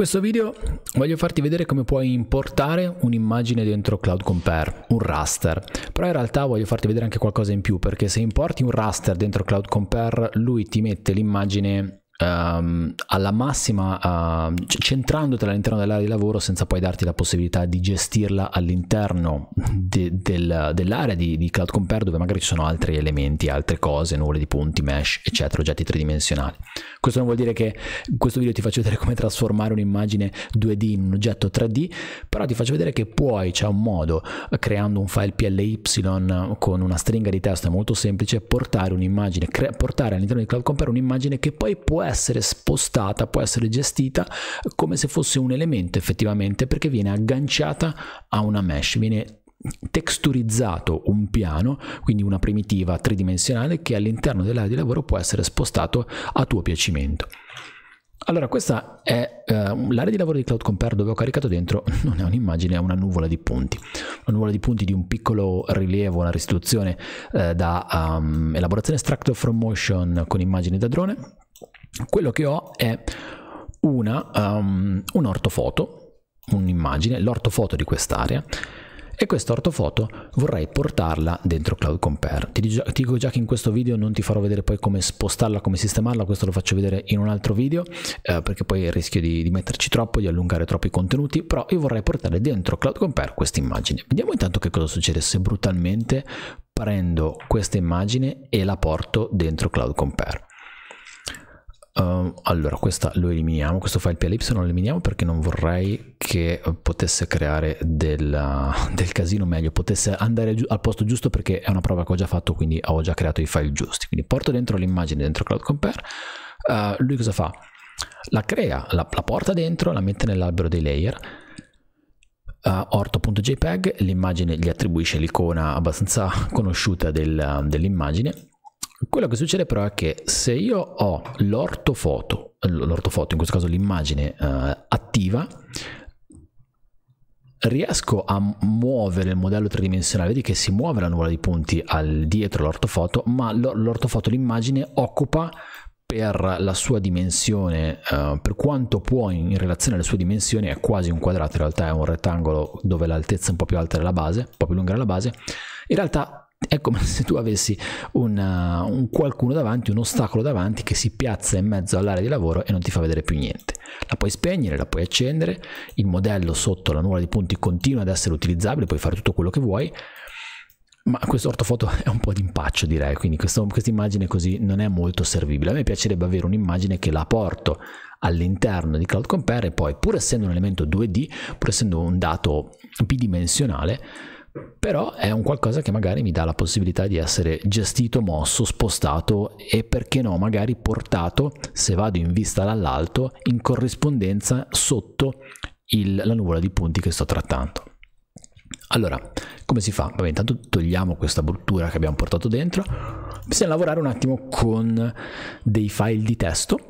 questo video voglio farti vedere come puoi importare un'immagine dentro Cloud Compare, un raster. Però in realtà voglio farti vedere anche qualcosa in più, perché se importi un raster dentro Cloud Compare, lui ti mette l'immagine Ehm, alla massima uh, ehm, centrandotela all'interno dell'area di lavoro senza poi darti la possibilità di gestirla all'interno de, del, dell'area di, di cloud compare dove magari ci sono altri elementi, altre cose, nuvole di punti, mesh, eccetera, oggetti tridimensionali. Questo non vuol dire che in questo video ti faccio vedere come trasformare un'immagine 2D in un oggetto 3D, però ti faccio vedere che puoi, c'è un modo, creando un file PLY con una stringa di testo molto semplice, portare un'immagine, portare all'interno di cloud compare un'immagine che poi può essere essere spostata, può essere gestita come se fosse un elemento effettivamente perché viene agganciata a una mesh, viene texturizzato un piano, quindi una primitiva tridimensionale che all'interno dell'area di lavoro può essere spostato a tuo piacimento. Allora, questa è eh, l'area di lavoro di Cloud Compare dove ho caricato dentro, non è un'immagine, è una nuvola di punti. Una nuvola di punti di un piccolo rilievo, una restituzione eh, da um, elaborazione extractor from motion con immagini da drone quello che ho è una, um, un ortofoto, un'immagine, l'ortofoto di quest'area e questa ortofoto vorrei portarla dentro Cloud Compare. Ti dico già che in questo video non ti farò vedere poi come spostarla, come sistemarla, questo lo faccio vedere in un altro video eh, perché poi rischio di, di, metterci troppo, di allungare troppi contenuti, però io vorrei portare dentro Cloud Compare questa immagine. Vediamo intanto che cosa succede se brutalmente prendo questa immagine e la porto dentro Cloud Compare. Um, allora, questa lo eliminiamo, questo file PLY lo eliminiamo perché non vorrei che eh, potesse creare del, del casino, meglio, potesse andare al posto giusto perché è una prova che ho già fatto, quindi ho già creato i file giusti. Quindi porto dentro l'immagine dentro Cloud Compare, uh, lui cosa fa? La crea, la, la porta dentro, la mette nell'albero dei layer, Uh, eh, orto.jpg l'immagine gli attribuisce l'icona abbastanza conosciuta del, dell'immagine quello che succede però è che se io ho l'ortofoto, l'ortofoto in questo caso l'immagine eh, attiva, riesco a muovere il modello tridimensionale, vedi che si muove la nuvola di punti al dietro l'ortofoto, ma l'ortofoto, l'immagine occupa per la sua dimensione, eh, per quanto può in, in relazione alle sue dimensioni, è quasi un quadrato, in realtà è un rettangolo dove l'altezza è un po' più alta della base, un po' più lunga della base, in realtà è come se tu avessi una, uh, un qualcuno davanti, un ostacolo davanti che si piazza in mezzo all'area di lavoro e non ti fa vedere più niente. La puoi spegnere, la puoi accendere, il modello sotto la nuvola di punti continua ad essere utilizzabile, puoi fare tutto quello che vuoi, ma questo ortofoto è un po' d'impaccio direi, quindi questa immagine così non è molto servibile. A me piacerebbe avere un'immagine che la porto all'interno di Cloud Compare e poi pur essendo un elemento 2D, pur essendo un dato bidimensionale, però è un qualcosa che magari mi dà la possibilità di essere gestito, mosso, spostato e perché no, magari portato, se vado in vista dall'alto, in corrispondenza sotto il, la nuvola di punti che sto trattando. Allora, come si fa? Vabbè, intanto togliamo questa bruttura che abbiamo portato dentro, bisogna lavorare un attimo con dei file di testo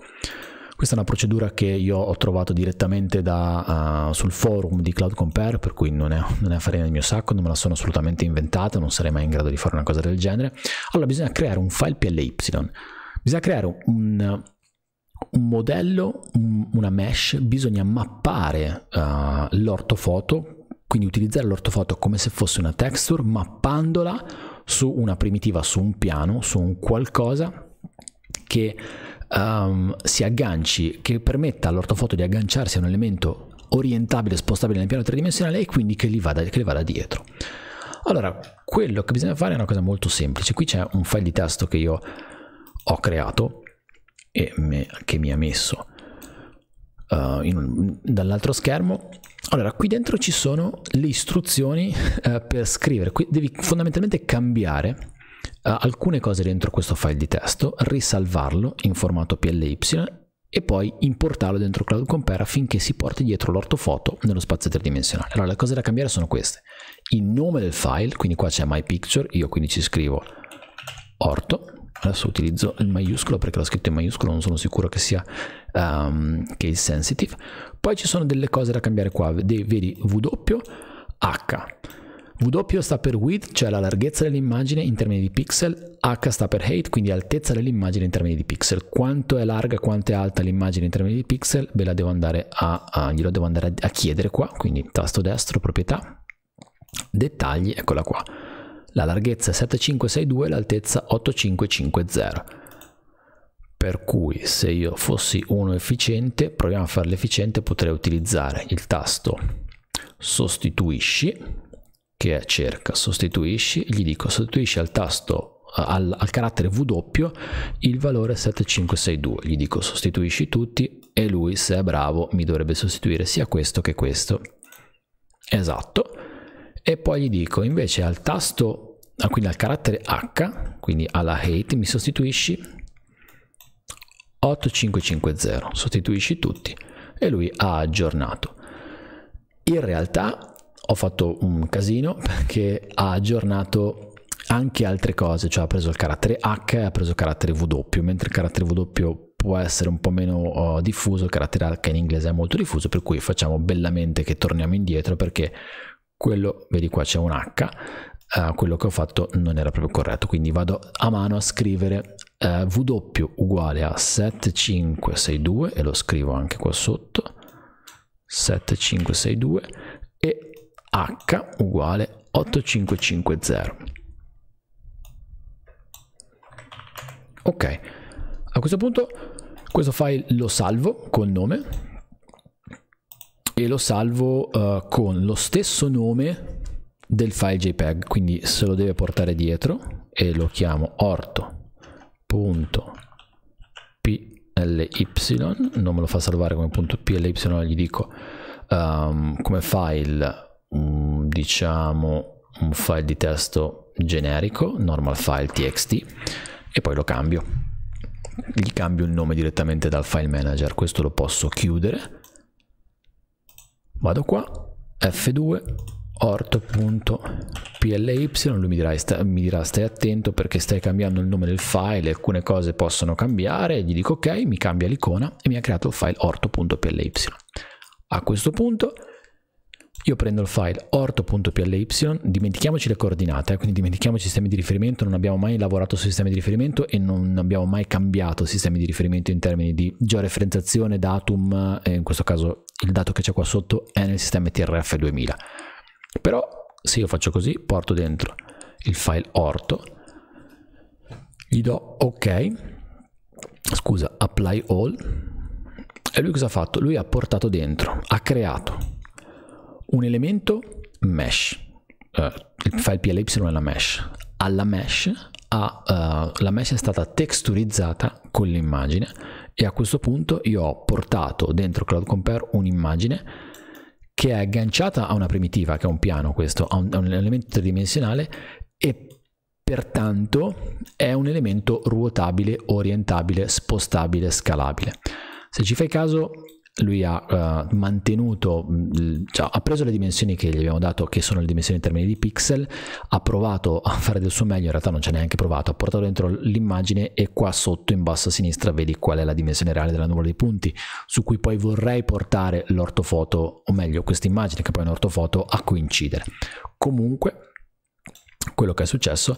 questa è una procedura che io ho trovato direttamente da, uh, sul forum di Cloud Compare, per cui non è, non è farina del mio sacco, non me la sono assolutamente inventata, non sarei mai in grado di fare una cosa del genere. Allora bisogna creare un file PLY, bisogna creare un, un modello, un, una mesh, bisogna mappare uh, l'ortofoto quindi utilizzare l'ortofoto come se fosse una texture mappandola su una primitiva, su un piano, su un qualcosa che um, si agganci, che permetta all'ortofoto di agganciarsi a un elemento orientabile, spostabile nel piano tridimensionale e quindi che li vada, che li vada dietro. Allora, quello che bisogna fare è una cosa molto semplice. Qui c'è un file di testo che io ho creato e me, che mi ha messo uh, dall'altro schermo. Allora, qui dentro ci sono le istruzioni uh, per scrivere. Qui devi fondamentalmente cambiare eh, alcune cose dentro questo file di testo, risalvarlo in formato PLY e poi importarlo dentro Cloud Compare affinché si porti dietro l'ortofoto nello spazio tridimensionale. Allora le cose da cambiare sono queste. Il nome del file, quindi qua c'è My Picture, io quindi ci scrivo orto, adesso utilizzo il maiuscolo perché l'ho scritto in maiuscolo, non sono sicuro che sia um, ehm, case sensitive. Poi ci sono delle cose da cambiare qua, vedi W, H. W sta per width, cioè la larghezza dell'immagine in termini di pixel, H sta per height, quindi altezza dell'immagine in termini di pixel. Quanto è larga, quanto è alta l'immagine in termini di pixel, ve la devo andare a, a, devo andare a chiedere qua, quindi tasto destro, proprietà, dettagli, eccola qua. La larghezza è 7562, l'altezza 8550. Per cui se io fossi uno efficiente, proviamo a farlo efficiente, potrei utilizzare il tasto sostituisci che è cerca, sostituisci, gli dico sostituisci al tasto al, al carattere W il valore 7562, gli dico sostituisci tutti e lui se è bravo mi dovrebbe sostituire sia questo che questo. Esatto. E poi gli dico invece al tasto, ah, quindi al carattere H, quindi alla hate, mi sostituisci 8550, sostituisci tutti e lui ha aggiornato. In realtà ho fatto un casino perché ha aggiornato anche altre cose, cioè ha preso il carattere H e ha preso il carattere W, mentre il carattere W può essere un po' meno uh, diffuso, il carattere H in inglese è molto diffuso, per cui facciamo bellamente che torniamo indietro perché quello, vedi qua c'è un H, uh, quello che ho fatto non era proprio corretto, quindi vado a mano a scrivere uh, W uguale a 7562 e lo scrivo anche qua sotto, 7562 e h uguale 8550. Ok, a questo punto questo file lo salvo col nome e lo salvo uh, con lo stesso nome del file JPEG, quindi se lo deve portare dietro e lo chiamo orto.ply, non me lo fa salvare come punto .ply, gli dico um, come file diciamo un file di testo generico, normal file txt, e poi lo cambio. Gli cambio il nome direttamente dal file manager, questo lo posso chiudere. Vado qua, F2, orto.ply, lui mi dirà, mi dirà stai attento perché stai cambiando il nome del file, alcune cose possono cambiare, gli dico ok, mi cambia l'icona e mi ha creato il file orto.ply. A questo punto io prendo il file orto.ply, dimentichiamoci le coordinate, eh, quindi dimentichiamoci i sistemi di riferimento, non abbiamo mai lavorato su sistemi di riferimento e non abbiamo mai cambiato sistemi di riferimento in termini di georeferenziazione, datum, e eh, in questo caso il dato che c'è qua sotto è nel sistema TRF 2000. Però se io faccio così, porto dentro il file orto, gli do ok, scusa, apply all, e lui cosa ha fatto? Lui ha portato dentro, ha creato un elemento mesh, uh, il file PLY è la mesh, alla mesh ha, uh, la mesh è stata texturizzata con l'immagine e a questo punto io ho portato dentro Cloud Compare un'immagine che è agganciata a una primitiva, che è un piano questo, a un, a un elemento tridimensionale e pertanto è un elemento ruotabile, orientabile, spostabile, scalabile. Se ci fai caso, lui ha uh, mantenuto, mm, cioè, ha preso le dimensioni che gli abbiamo dato, che sono le dimensioni in termini di pixel, ha provato a fare del suo meglio, in realtà non ci ha neanche provato, ha portato dentro l'immagine e qua sotto in basso a sinistra vedi qual è la dimensione reale della nuvola di punti, su cui poi vorrei portare l'ortofoto, o meglio questa immagine che poi è un ortofoto, a coincidere. Comunque, quello che è successo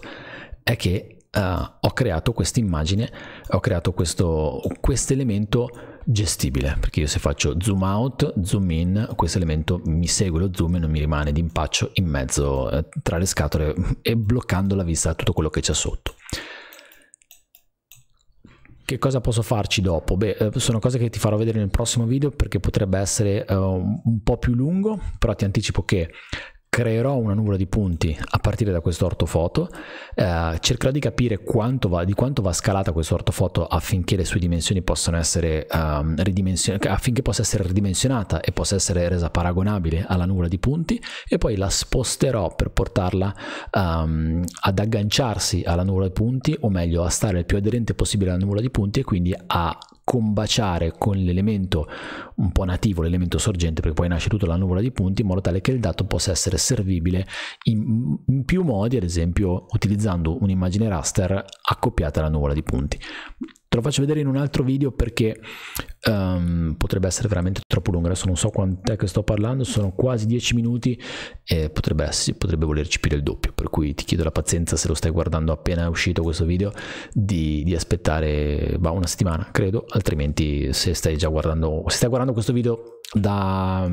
è che eh, ho creato questa immagine, ho creato questo elemento gestibile, perché io se faccio zoom out, zoom in, questo elemento mi segue lo zoom e non mi rimane d'impaccio in mezzo eh, tra le scatole e bloccando la vista a tutto quello che c'è sotto. Che cosa posso farci dopo? Beh, eh, sono cose che ti farò vedere nel prossimo video perché potrebbe essere uh, un po' più lungo, però ti anticipo che creerò una nuvola di punti a partire da questo ortofoto, eh, cercherò di capire quanto va, di quanto va scalata questo ortofoto affinché le sue dimensioni possano essere um, ehm, ridimensionate, affinché possa essere ridimensionata e possa essere resa paragonabile alla nuvola di punti e poi la sposterò per portarla um, ad agganciarsi alla nuvola di punti o meglio a stare il più aderente possibile alla nuvola di punti e quindi a combaciare con l'elemento un po' nativo, l'elemento sorgente, perché poi nasce tutta la nuvola di punti, in modo tale che il dato possa essere servibile in, in più modi, ad esempio utilizzando un'immagine raster accoppiata alla nuvola di punti. Te lo faccio vedere in un altro video perché um, potrebbe essere veramente troppo lungo. Adesso non so quant'è che sto parlando, sono quasi 10 minuti e potrebbe, essere, potrebbe volerci più del doppio. Per cui ti chiedo la pazienza se lo stai guardando appena è uscito questo video di, di aspettare bah, una settimana, credo. Altrimenti se stai già guardando, se stai guardando questo video da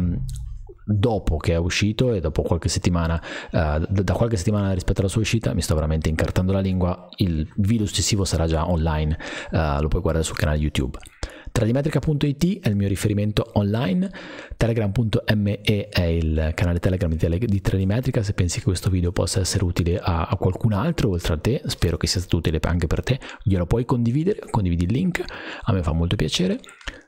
dopo che è uscito e dopo qualche settimana, eh, da qualche settimana rispetto alla sua uscita, mi sto veramente incartando la lingua, il video successivo sarà già online, eh, lo puoi guardare sul canale YouTube. Tradimetrica.it è il mio riferimento online, telegram.me è il canale Telegram di Tradimetrica, se pensi che questo video possa essere utile a, a qualcun altro oltre a te, spero che sia stato utile anche per te, glielo puoi condividere, condividi il link, a me fa molto piacere.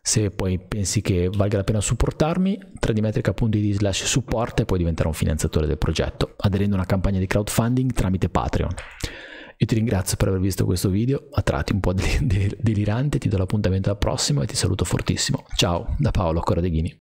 Se poi pensi che valga la pena supportarmi, tradimetrica.id slash support e puoi diventare un finanziatore del progetto, aderendo a una campagna di crowdfunding tramite Patreon. Io ti ringrazio per aver visto questo video, a tratti un po' delirante, ti do l'appuntamento al prossimo e ti saluto fortissimo. Ciao da Paolo Corradeghini.